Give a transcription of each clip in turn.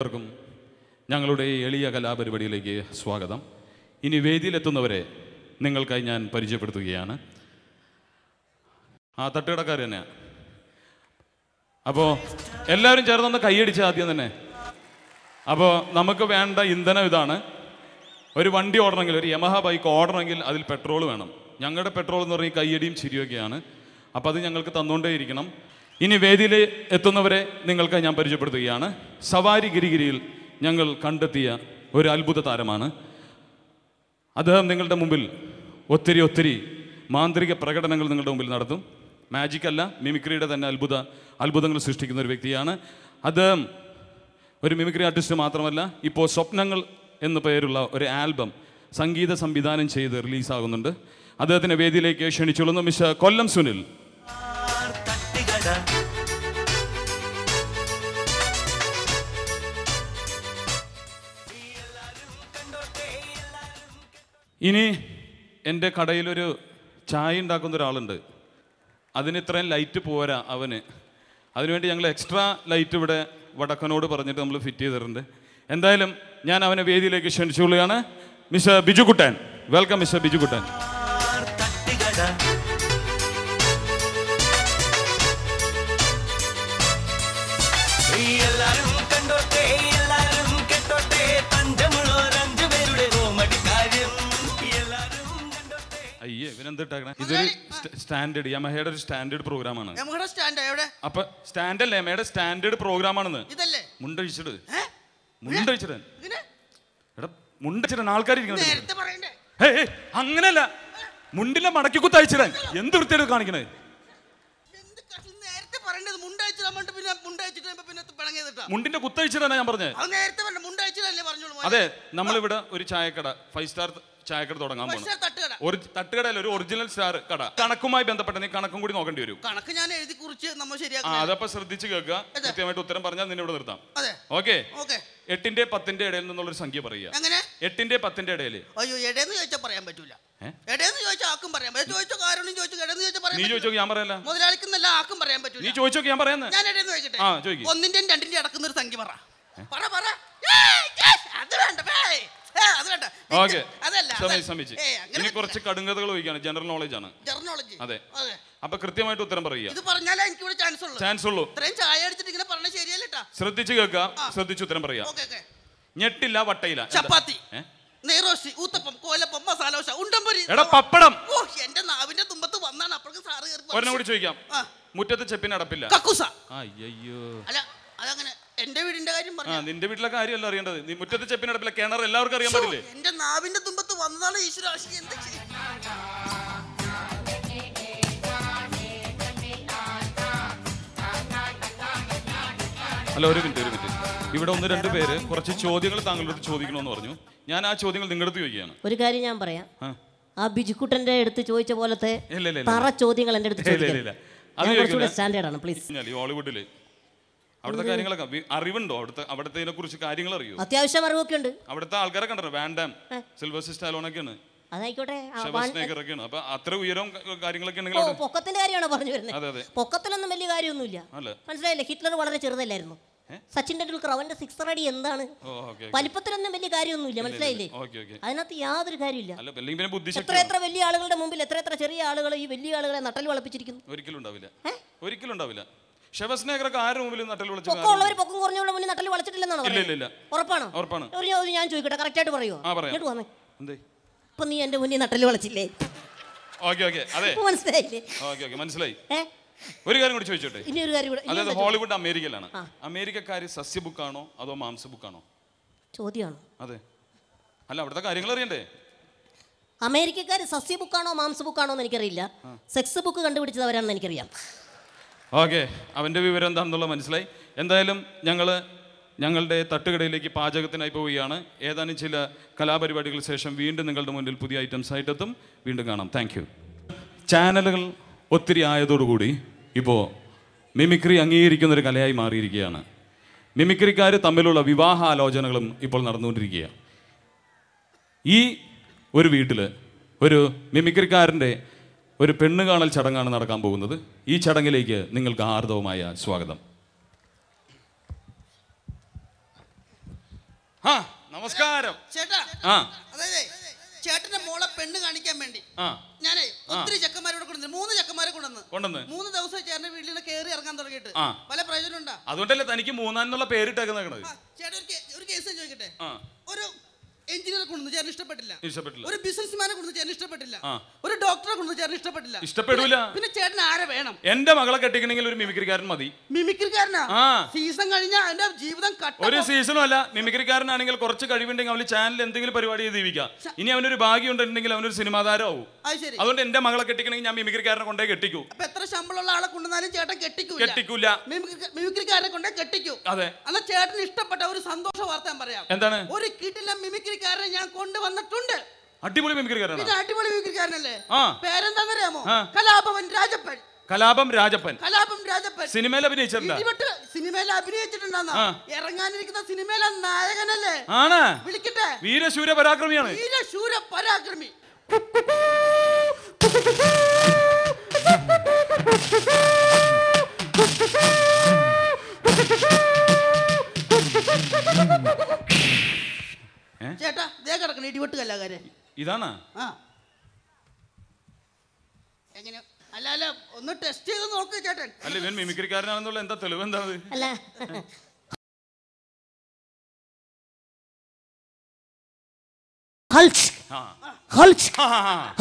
എല്ലാവർക്കും ഞങ്ങളുടെ എളിയ കലാപരിപാടിയിലേക്ക് സ്വാഗതം ഇനി വേദിയിലെത്തുന്നവരെ നിങ്ങൾക്കായി ഞാൻ പരിചയപ്പെടുത്തുകയാണ് ആ തട്ടുകടക്കാർ തന്നെയാണ് അപ്പോൾ എല്ലാവരും ചേർന്നൊന്ന് കൈയടിച്ച ആദ്യം തന്നെ അപ്പോൾ നമുക്ക് വേണ്ട ഇന്ധനം ഇതാണ് ഒരു വണ്ടി ഓടണമെങ്കിൽ ഒരു യമഹ ബൈക്ക് ഓടണമെങ്കിൽ അതിൽ പെട്രോൾ വേണം ഞങ്ങളുടെ പെട്രോൾ എന്ന് പറഞ്ഞാൽ കയ്യടിയും ചിരിയൊക്കെയാണ് അപ്പോൾ അത് ഞങ്ങൾക്ക് തന്നുകൊണ്ടേയിരിക്കണം ഇനി വേദിയിൽ എത്തുന്നവരെ നിങ്ങൾക്ക് ഞാൻ പരിചയപ്പെടുത്തുകയാണ് സവാരി ഗിരിഗിരിയിൽ ഞങ്ങൾ കണ്ടെത്തിയ ഒരു അത്ഭുത താരമാണ് അദ്ദേഹം നിങ്ങളുടെ മുമ്പിൽ ഒത്തിരി ഒത്തിരി മാന്ത്രിക പ്രകടനങ്ങൾ നിങ്ങളുടെ മുമ്പിൽ നടത്തും മാജിക് അല്ല മിമിക്രിയുടെ തന്നെ അത്ഭുത അത്ഭുതങ്ങൾ സൃഷ്ടിക്കുന്ന ഒരു വ്യക്തിയാണ് അദ്ദേഹം ഒരു മിമിക്രി ആർട്ടിസ്റ്റ് മാത്രമല്ല ഇപ്പോൾ സ്വപ്നങ്ങൾ എന്ന പേരുള്ള ഒരു ആൽബം സംഗീത സംവിധാനം ചെയ്ത് റിലീസാകുന്നുണ്ട് അദ്ദേഹത്തിൻ്റെ വേദിയിലേക്ക് ക്ഷണിച്ചുകൊള്ളുന്നു മിസ്റ്റർ കൊല്ലം സുനിൽ ഇനി എൻ്റെ കടയിലൊരു ചായ ഉണ്ടാക്കുന്ന ഒരാളുണ്ട് അതിന് ഇത്രയും ലൈറ്റ് പോരാ അവന് അതിനുവേണ്ടി ഞങ്ങൾ എക്സ്ട്രാ ലൈറ്റ് ഇവിടെ വടക്കനോട് പറഞ്ഞിട്ട് നമ്മൾ ഫിറ്റ് ചെയ്തിട്ടുണ്ട് എന്തായാലും ഞാൻ അവനെ വേദിയിലേക്ക് ക്ഷണിച്ചുകൊള്ളുകയാണ് mister Bijukuttan welcome mister Bijukuttan standard യമഹയുടെ ഒരു സ്റ്റാൻഡേർഡ് പ്രോഗ്രാമാണ് അപ്പൊ സ്റ്റാൻഡ് യമഹയുടെ സ്റ്റാൻഡേർഡ് പ്രോഗ്രാമാണെന്ന് മുണ്ടഴിച്ചിട് മുണ്ടഴിച്ചിടൻ എടാ മുണ്ടച്ചിടൻ ആൾക്കാരിരിക്കുന്നത് അങ്ങനല്ല മുണ്ടിലെ മടക്കി കുത്തയച്ചിടാൻ എന്ത് വൃത്തിയായിട്ട് കാണിക്കണേ മുണ്ടിന്റെ കുത്തഴിച്ചിടാനാ ഞാൻ പറഞ്ഞത് അതെ നമ്മളിവിടെ ഒരു ചായക്കട ഫൈവ് സ്റ്റാർ ചായക്കട തുടങ്ങാൻ പോകുന്നത് ഒരു തട്ടുകട ഒരു ഒറിജിനൽ സ്റ്റാർ കട കണക്കുമായി ബന്ധപ്പെട്ട നീ കണക്കും കൂടി നോക്കേണ്ടി വരും കണക്ക് ഞാൻ എഴുതി കുറിച്ച് നമ്മൾ ശരിയാക്കാം അതപ്പോ ശ്രദ്ധിച്ച് കേൾക്കുക കൃത്യമായിട്ട് ഉത്തരം പറഞ്ഞാൽ നിന്നെ ഇവിടെ നിർത്താം ഓക്കെ എട്ടിന്റെ പത്തിന്റെ ഇടയിൽ നിന്നുള്ളൊരു സംഖ്യ പറയുക എട്ടിന്റെ പത്തിന്റെ ഇടയിൽ അയ്യോ ഇടയെന്ന് ചോദിച്ചാൽ പറയാൻ പറ്റൂല ഇടയെന്ന് ചോദിച്ചാൽ ആക്കും പറയാം ചോദിച്ചോ കാരണം നീ ചോദിച്ചോ ഞാൻ മുതലാളിക്കുന്നല്ല ആക്കും പറയാൻ നീ ചോദിച്ചോ ഞാൻ ഞാൻ ചോദിക്കട്ടെ ഒന്നിന്റെ രണ്ടിന്റെ അടക്കുന്ന ഒരു സംഖ്യ പറ പറ ഓക്കെ ഇനി കുറച്ച് കടുങ്കഥകൾ ഒഴിക്കാണ് ജനറൽ നോളജ് ആണ് അതെ അപ്പൊ കൃത്യമായിട്ട് ഉത്തരം പറയുക ചാൻസ് ഉള്ളൂ ശ്രദ്ധിച്ചു കേൾക്കുക ശ്രദ്ധിച്ചു ഉത്തരം പറയുക ഞെട്ടില്ല വട്ടയില്ല ചപ്പാത്തി നെയ്റോഷി ഊത്തപ്പം കോലപ്പം മസാലോഷ ഉണ്ടംപൊരി എടാ പപ്പടം ഓ എന്റെ നാവിന്റെ തുമ്പത്ത് വന്നാണ് അപ്പോഴേക്കും സാറ് കയറി ഒരെണ്ണം കൂടി ചോദിക്കാം മുറ്റത്ത് ചെപ്പിന് അടപ്പില്ല കക്കൂസ അയ്യോ അല്ല അതങ്ങനെ എന്റെ വീടിന്റെ കാര്യം പറഞ്ഞു നിന്റെ വീട്ടിലെ കാര്യമല്ല അറിയേണ്ടത് നീ മുറ്റത്തെ ചെപ്പിനടപ്പിലെ കിണർ എല്ലാവർക്കും അറിയാൻ പാടില്ലേ എന്റെ നാവിന്റെ തുമ്പത്ത് വന്നതാണ് ഈശ്വരാശി എന്താ അല്ല ഒരു മിനിറ്റ് ഒരു മിനിറ്റ് ഇവിടെ ഒന്ന് രണ്ട് പേര് കുറച്ച് ചോദ്യങ്ങൾ താങ്കളോട് ചോദിക്കണമെന്ന് പറഞ്ഞു ഞാൻ ആ ചോദ്യങ്ങൾ നിങ്ങളുടെ അടുത്ത് ചോദിക്കുകയാണ് ഒരു കാര്യം ഞാൻ പറയാം ആ ബിജുക്കുട്ടന്റെ അടുത്ത് ചോദിച്ച പോലത്തെ ഇല്ല, ഇല്ല, ചോദ്യങ്ങൾ എന്റെ അടുത്ത് ഇല്ല, ഇല്ല, ഇല്ല. അത് സ്റ്റാൻഡേർഡ് ആണ് പ്ലീസ് ഹോളിവുഡിൽ അവിടുത്തെ കാര്യങ്ങളൊക്കെ അറിവുണ്ടോ അവിടുത്തെ അവിടത്തെ കുറിച്ച് കാര്യങ്ങൾ അറിയോ അത്യാവശ്യം അറിവൊക്കെ ഉണ്ട് അവിടുത്തെ ആൾക്കാരെ കണ്ടോ വാൻഡാം സിൽവർ സിസ്റ്റാലോണൊക്കെയാണ് അതായിക്കോട്ടെ അപ്പൊ അത്ര ഉയരവും കാര്യങ്ങളൊക്കെ പൊക്കത്തിന്റെ കാര്യമാണോ പറഞ്ഞു വരുന്നത് പൊക്കത്തിലൊന്നും വലിയ കാര്യമൊന്നുമില്ല മനസ്സിലായില്ലേ ഹിറ്റ്ലർ വളരെ ചെറുതല്ലായിരുന്നു സച്ചിൻ ടെണ്ടുൽക്കർ അവന്റെ സിക്സർ അടി എന്താണ് വലിപ്പത്തിലൊന്നും വലിയ കാര്യമൊന്നുമില്ല മനസ്സിലായില്ലേ അതിനകത്ത് യാതൊരു കാര്യമില്ല എത്ര എത്ര വലിയ ആളുകളുടെ മുമ്പിൽ എത്ര എത്ര ചെറിയ ആളുകൾ ഈ വലിയ ആളുകളെ നട്ടൽ വളപ്പിച്ചിരിക്കുന്നു ഒരിക്കലും ഉണ്ടാവില്ല ഒരിക്കലും ഉണ്ടാവില്ല ഷെബസ്നേഗറൊക്കെ ഇല്ല ഇല്ല ഒരു ചോദിക്കട്ടെ ആ നീ അതെ മനസ്സിലായി ഒരു കാര്യം കൂടി ചോദിച്ചോട്ടെ ഇനി ഒരു കാര്യം കൂടി ഹോളിവുഡ് അമേരിക്കയിലാണ് അമേരിക്കക്കാർ സസ്യ ബുക്കാണോ അതോ മാംസ ബുക്കാണോ ചോദ്യമാണ് അതെ അല്ല അവിടുത്തെ കാര്യങ്ങൾ അറിയണ്ടേ അമേരിക്കക്കാര് സസ്യ ബുക്കാണോ മാംസ ബുക്കാണോ എന്ന് എനിക്കറിയില്ല സെക്സ് ബുക്ക് കണ്ടുപിടിച്ചത് അവരാണെന്ന് എനിക്കറിയാം ഓക്കെ അവൻ്റെ വിവരം എന്താണെന്നുള്ളത് മനസ്സിലായി എന്തായാലും ഞങ്ങൾ ഞങ്ങളുടെ തട്ടുകടയിലേക്ക് പാചകത്തിനായി പോവുകയാണ് ഏതാനും ചില കലാപരിപാടികൾക്ക് ശേഷം വീണ്ടും നിങ്ങളുടെ മുന്നിൽ പുതിയ ഐറ്റംസ് ആയിട്ടെത്തും വീണ്ടും കാണാം താങ്ക് യു ചാനലുകൾ ഒത്തിരി ആയതോടുകൂടി ഇപ്പോൾ മിമിക്രി അംഗീകരിക്കുന്നൊരു കലയായി മാറിയിരിക്കുകയാണ് മിമിക്രിക്കാർ തമ്മിലുള്ള ആലോചനകളും ഇപ്പോൾ നടന്നുകൊണ്ടിരിക്കുകയാണ് ഈ ഒരു വീട്ടിൽ ഒരു മിമിക്രിക്കാരൻ്റെ ഒരു പെണ്ണ് കാണൽ ചടങ്ങാണ് നടക്കാൻ പോകുന്നത് ഈ ചടങ്ങിലേക്ക് നിങ്ങൾക്ക് ആർദവമായ സ്വാഗതം ആ നമസ്കാരം ചേട്ടാ ആ ചേട്ടന്റെ മോളെ പെണ്ണ് കാണിക്കാൻ വേണ്ടി ഞാനേ ഒത്തിരി ചെക്കന്മാരോട് കൊണ്ടുവന്നു മൂന്ന് ചെക്കന്മാരെ കൊണ്ടുവന്നു കൊണ്ടുവന്ന് മൂന്ന് ദിവസം ചേട്ടന്റെ വീട്ടിൽ നിന്ന് കയറി ഇറങ്ങാൻ തുടങ്ങിയിട്ട് പല പ്രയോജനം ഉണ്ടാ അതുകൊണ്ടല്ലേ തനിക്ക് മൂന്നാൻ എന്നുള്ള പേരിട്ടേക്കുന്നത് ചേട്ടൻ ഒരു കേസ് ചോദിക്കട്ടെ ഒരു കൊണ്ടു ചേട്ടൻ ഇഷ്ടപ്പെട്ടില്ല ഇഷ്ടപ്പെട്ടില്ല ഒരു ബിസിനസ്മാനെ കൊണ്ടു ചേട്ടൻ ഇഷ്ടപ്പെട്ടില്ല ഒരു ഡോക്ടറെ കൊണ്ടു ചേട്ടൻ ഇഷ്ടപ്പെട്ടില്ല ഇഷ്ടപ്പെടില്ല പിന്നെ ചേട്ടൻ ആരെ വേണം എന്റെ മകളെ കെട്ടിക്കണെങ്കിൽ ഒരു മിമിക്രിക്കാരൻ മതി മിമിക്രിക്കാരനാ സീസൺ കഴിഞ്ഞാൽ എന്റെ ജീവിതം കട്ട ഒരു സീസണും അല്ല മിമിക്രിക്കാരനാണെങ്കിൽ കുറച്ച് കഴിവുണ്ടെങ്കിൽ അവന് ചാനൽ എന്തെങ്കിലും പരിപാടി ചെയ്ത് ജീവിക്കാം ഇനി അവനൊരു ഭാഗ്യം ഉണ്ടെങ്കിൽ അവനൊരു സിനിമാ താരമാവും അതുകൊണ്ട് എന്റെ മകളെ കെട്ടിക്കണെങ്കിൽ ഞാൻ മിമിക്രിക്കാരനെ കൊണ്ടേ കെട്ടിക്കൂ അപ്പൊ എത്ര ശമ്പളമുള്ള ആളെ കൊണ്ടുവന്നാലും ചേട്ടൻ കെട്ടിക്കൂ കെട്ടിക്കൂല മിമിക്രിക്കാരനെ കൊണ്ടേ കെട്ടിക്കൂ അതെ അല്ല ചേട്ടന് ഇഷ്ടപ്പെട്ട ഒരു സന്തോഷ വാർത്ത ഞാൻ പറയാം എന്താണ് ഒരു കിട്ടില്ല മിമിക്രിക്കാരനെ ഞാൻ കൊണ്ടുവന്നിട്ടുണ്ട് അടിപൊളി അടിപൊളി മിമിക്രിക്കാരനല്ലേ പേരെന്താണെന്നറിയാമോ കലാപവൻ രാജപ്പൻ കലാപം രാജപ്പൻ കലാപം രാജപ്പൻ സിനിമയിൽ അഭിനയിച്ചിട്ടുണ്ട് സിനിമയിൽ അഭിനയിച്ചിട്ടുണ്ടെന്ന ഇറങ്ങാനിരിക്കുന്ന സിനിമയിലെ നായകനല്ലേ ആണ് വിളിക്കട്ടെ വീരശൂര പരാക്രമിയാണ് വീരശൂര പരാക്രമി ചേട്ടാ ദേ കിടക്കണേ ഇടിവെട്ട് കല്ലാകാരൻ ഇതാണാ ആ എങ്ങനെ അല്ല ഒന്ന് ടെസ്റ്റ് ചെയ്ത് നോക്ക് ചേട്ടൻ അല്ല ഇവൻ മിമിക്രിക്കാരനാണെന്നുള്ള എന്താ തെളിവ് എന്താ അത് അല്ല ഹൽച്ച് ഹൽച്ച്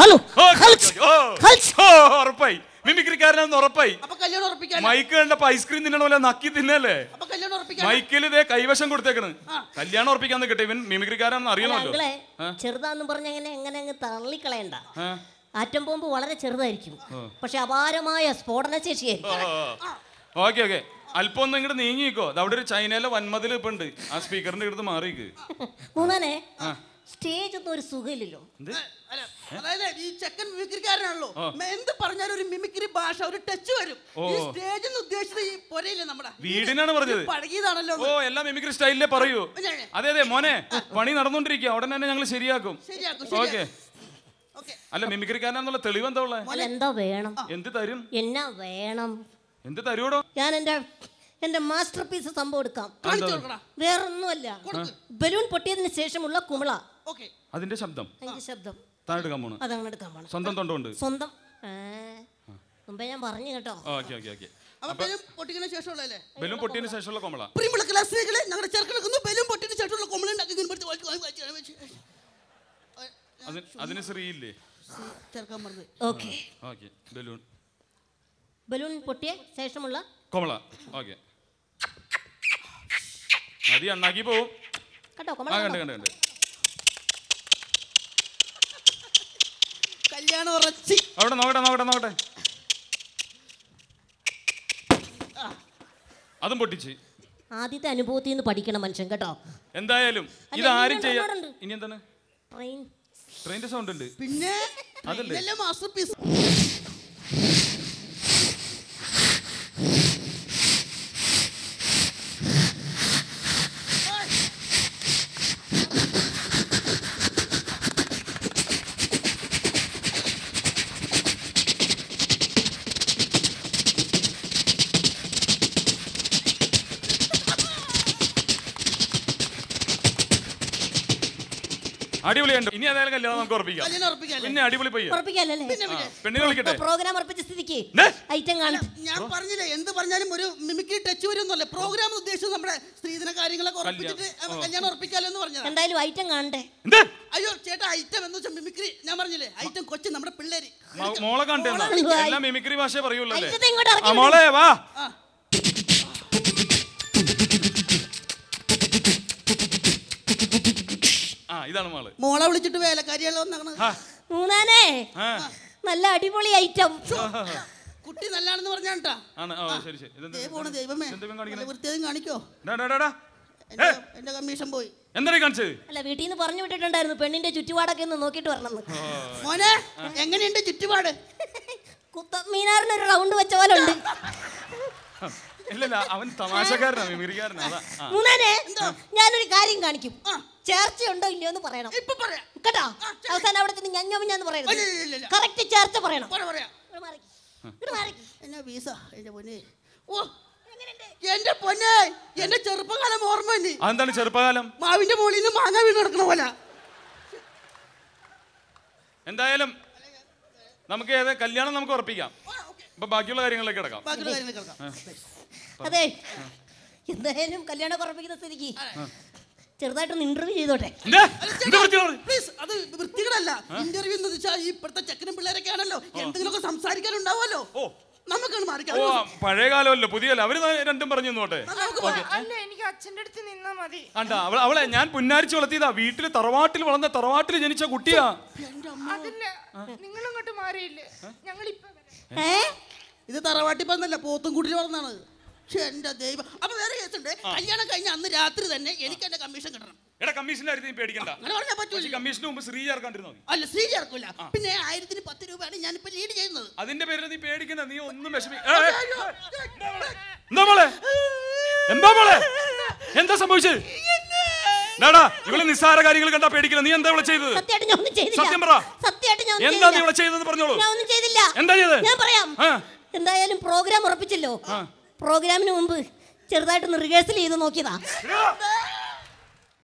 ഹലോ ഹൽച്ച് ഹൽച്ച് ഉറപ്പായി മിമിക്രിക്കാരനാണെന്ന് ഉറപ്പായി മൈക്ക് കണ്ടപ്പോ ഐസ്ക്രീം തിന്നണ പോലെ നക്കി തിന്നല്ലേ മൈക്കിൽ ഇതേ കൈവശം കൊടുത്തേക്കണ് കല്യാണം ഉറപ്പിക്കാന്ന് കിട്ടി ഇവൻ മിമിക്രിക്കാരാണെന്ന് അറിയണമല്ലോ ചെറുതാന്ന് പറഞ്ഞ എങ്ങനെ അങ്ങ് തള്ളിക്കളയണ്ട ആറ്റം ബോംബ് വളരെ ചെറുതായിരിക്കും പക്ഷെ അപാരമായ സ്ഫോടന ശേഷി ഓക്കെ ഓക്കെ അല്പം ഒന്ന് ഇങ്ങോട്ട് നീങ്ങിക്കോ അവിടെ ഒരു ചൈനയിലെ വന്മതിൽ ഇപ്പൊ ഉണ്ട് ആ സ്പീക്കറിന്റെ അടുത്ത് മാറിക്ക് മൂന്നാനെ സ്റ്റേജ് ഒന്നും ഒരു സുഖമില്ലല്ലോ അതായത് ഈ ചെക്കൻ മിമിക്രിക്കാരനാണല്ലോ എന്ത് പറഞ്ഞാലും ഒരു മിമിക്രി ഭാഷ ഒരു ടച്ച് വരും ഈ സ്റ്റേജ് ഉദ്ദേശിച്ചത് ഈ പൊരയില്ലേ നമ്മുടെ വീടിനാണ് പറഞ്ഞത് പഴകിയതാണല്ലോ ഓ എല്ലാം മിമിക്രി സ്റ്റൈലിലേ പറയൂ അതെ അതെ മോനെ പണി നടന്നുകൊണ്ടിരിക്കുക ഉടനെ തന്നെ ഞങ്ങൾ ശരിയാക്കും ഓക്കെ അല്ല മിമിക്രിക്കാരനാണെന്നുള്ള തെളിവ് എന്താ ഉള്ളത് എന്താ വേണം എന്ത് തരും എന്നാ വേണം എന്ത് തരൂടോ ഞാൻ എന്റെ എന്റെ മാസ്റ്റർ പീസ് സംഭവം എടുക്കാം വേറൊന്നുമല്ല ബലൂൺ പൊട്ടിയതിന് ശേഷമുള്ള കുമിള അതിന്റെ ശബ്ദം അതിന്റെ ശബ്ദം താൻ സ്വന്തം തൊണ്ടുണ്ട് മുമ്പേ ഞാൻ പറഞ്ഞു കേട്ടോ ശേഷമുള്ള കേട്ടോ കല്യാണം ഉറച്ചി അവിടെ നോക്കട്ടെ നോക്കട്ടെ നോക്കട്ടെ അതും പൊട്ടിച്ച് ആദ്യത്തെ അനുഭവത്തിൽ നിന്ന് പഠിക്കണം മനുഷ്യൻ കേട്ടോ എന്തായാലും ഇത് ആരും ചെയ്യാറുണ്ട് ഇനി എന്താണ് ട്രെയിൻ ട്രെയിനിന്റെ സൗണ്ട് ഉണ്ട് പിന്നെ അതല്ലേ മാസ്റ്റർ പീസ് അടിപൊളിയുണ്ട് ഇനി അതായത് കല്യാണം നമുക്ക് ഉറപ്പിക്കാം കല്യാണം ഉറപ്പിക്കാം അല്ലേ? പിന്നെ അടിപൊളി പയ്യ ഉറപ്പിക്കാലല്ലേ പിന്നെ, പിന്നെ. പെണ്ണിനെ വിളിക്കട്ടെ പ്രോഗ്രാം ഉറപ്പിച്ച സ്ഥിതിക്ക് ഐറ്റം കാണും ഞാൻ പറഞ്ഞില്ലേ എന്ത് പറഞ്ഞാലും ഒരു മിമിക്രി ടച്ച് വരുമെന്നല്ലേ പ്രോഗ്രാം ഉദ്ദേശിച്ചത് നമ്മുടെ സ്ത്രീധന കാര്യങ്ങളൊക്കെ ഉറപ്പിച്ചിട്ട് ആ, കല്യാണം ഉറപ്പിക്കാലോ എന്ന് എന്തായാലും ഐറ്റം കാണണ്ടേ എന്ത് അയ്യോ ചേട്ടാ ഐറ്റം എന്ന് വെച്ചാൽ മിമിക്രി ഞാൻ പറഞ്ഞില്ലേ ഐറ്റം കൊച്ചു നമ്മുടെ പിള്ളേര് മോളെ കണ്ടേന്നാ എല്ലാം മിമിക്രി ഭാഷ പറയൂല്ലേ ഐറ്റത്തെ മോളെ വാ ഇതാണ് മോളെ മോളെ വിളിച്ചിട്ട് വേലക്കാരിയല്ലോ മൂന്നാനേ നല്ല അടിപൊളി ഐറ്റം കുട്ടി നല്ലാണെന്ന് പറഞ്ഞാട്ടാ പോണ ദൈവമേ വൃത്തിയും കാണിക്കോ എന്റെ കമ്മീഷൻ പോയി എന്തായി കാണിച്ചത് അല്ല വീട്ടിൽ നിന്ന് പറഞ്ഞു വിട്ടിട്ടുണ്ടായിരുന്നു പെണ്ണിന്റെ ചുറ്റുപാടൊക്കെ ഒന്ന് നോക്കിട്ട് വരണം മോനെ എങ്ങനെയുണ്ട് ചുറ്റുപാട് കുത്തമീനാറിന് ഒരു റൗണ്ട് വെച്ച പോലെ ഉണ്ട് ഇല്ലല്ല അവൻ തമാശക്കാരനാണ് മിമിക്രിക്കാരനാ മൂന്നാനെ ഞാനൊരു കാര്യം കാണിക്കും ചേർച്ചയുണ്ടോ ഇല്ലയോ എന്ന് പറയണം ഇപ്പൊ പറയാം കേട്ടോ അവസാനം അവിടെ ചെന്ന് ഞഞ്ഞമിഞ്ഞാന്ന് പറയണം കറക്റ്റ് ചേർച്ച പറയണം എന്നാ വീസ എന്റെ പൊന്നെ ഓ എന്റെ പൊന്നെ എന്റെ ചെറുപ്പകാലം ഓർമ്മ എന്താണ് ചെറുപ്പകാലം മാവിന്റെ മുകളിൽ നിന്ന് മാങ്ങ വീണ് കിടക്കണ പോലെ എന്തായാലും നമുക്ക് ഏത് കല്യാണം നമുക്ക് ഉറപ്പിക്കാം ഇപ്പൊ ബാക്കിയുള്ള കാര്യങ്ങളിലേക്ക് കിടക്കാം അതെ എന്തായാലും കല്യാണം ഉറപ്പിക്കുന്ന സ്ഥിതിക്ക് ചെറുതായിട്ടൊന്ന് ഇന്റർവ്യൂ ചെയ്തോട്ടെ പ്ലീസ് അത് വൃത്തികളല്ല ഇന്റർവ്യൂ എന്ന് വെച്ചാൽ ഇപ്പോഴത്തെ ചെക്കനും പിള്ളേരൊക്കെ ആണല്ലോ എന്തെങ്കിലുമൊക്കെ സംസാരിക്കാനുണ്ടാവുമല്ലോ നമുക്കാണ് മാറിക്കാം അവര് രണ്ടും പറഞ്ഞു നോട്ടെ അവളെ അവളെ ഞാൻ പുന്നാരിച്ച് വളർത്തിയതാ വീട്ടില് തറവാട്ടിൽ വളർന്ന തറവാട്ടിൽ ജനിച്ച കുട്ടിയാ നിങ്ങളങ്ങോട്ട് മാറിയില്ലേ ഇത് തറവാട്ടിൽ പറഞ്ഞല്ല പോത്തും കൂട്ടിൽ വളർന്നാണ് എന്റെ ദൈവം അപ്പൊ വേറെ കേസുണ്ട് കല്യാണം കഴിഞ്ഞ അന്ന് രാത്രി തന്നെ എനിക്ക് എന്റെ കമ്മീഷൻ കിട്ടണം എടാ കമ്മീഷന്റെ പേടിക്കണ്ട അല്ല ശ്രീ ചേർക്കൂല പിന്നെ ആയിരത്തിന് പത്ത് രൂപയാണ് ഞാനിപ്പോ ലീഡ് ചെയ്യുന്നത് അതിന്റെ പേരിൽ നീ പേടിക്കണ്ട നീ ഒന്നും എന്താ മോളെ നിസ്സാര കാര്യങ്ങൾ കണ്ടാ പേടിക്കില്ല നീ എന്താ ഇവിടെ ചെയ്തത് സത്യം പറ എന്താ നീ ഇവിടെ ചെയ്തെന്ന് പറഞ്ഞോളൂ എന്താ ചെയ്തത് എന്തായാലും പ്രോഗ്രാം ഉറപ്പിച്ചല്ലോ പ്രോഗ്രാമിന് മുമ്പ് ചെറുതായിട്ടൊന്ന് റിഹേഴ്സൽ ചെയ്ത് നോക്കിയതാ